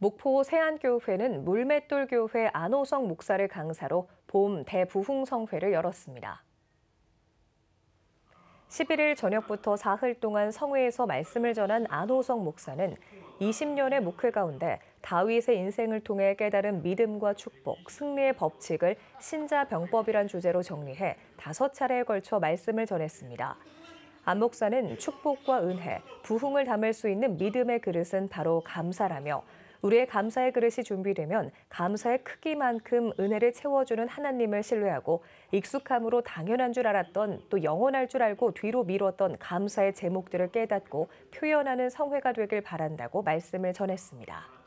목포 세안교회는 물맷돌교회 안호성 목사를 강사로 봄 대부흥성회를 열었습니다. 11일 저녁부터 사흘 동안 성회에서 말씀을 전한 안호성 목사는 20년의 목회 가운데 다윗의 인생을 통해 깨달은 믿음과 축복, 승리의 법칙을 신자병법이란 주제로 정리해 다섯 차례에 걸쳐 말씀을 전했습니다. 안 목사는 축복과 은혜, 부흥을 담을 수 있는 믿음의 그릇은 바로 감사라며 우리의 감사의 그릇이 준비되면 감사의 크기만큼 은혜를 채워주는 하나님을 신뢰하고 익숙함으로 당연한 줄 알았던 또 영원할 줄 알고 뒤로 미뤘던 감사의 제목들을 깨닫고 표현하는 성회가 되길 바란다고 말씀을 전했습니다.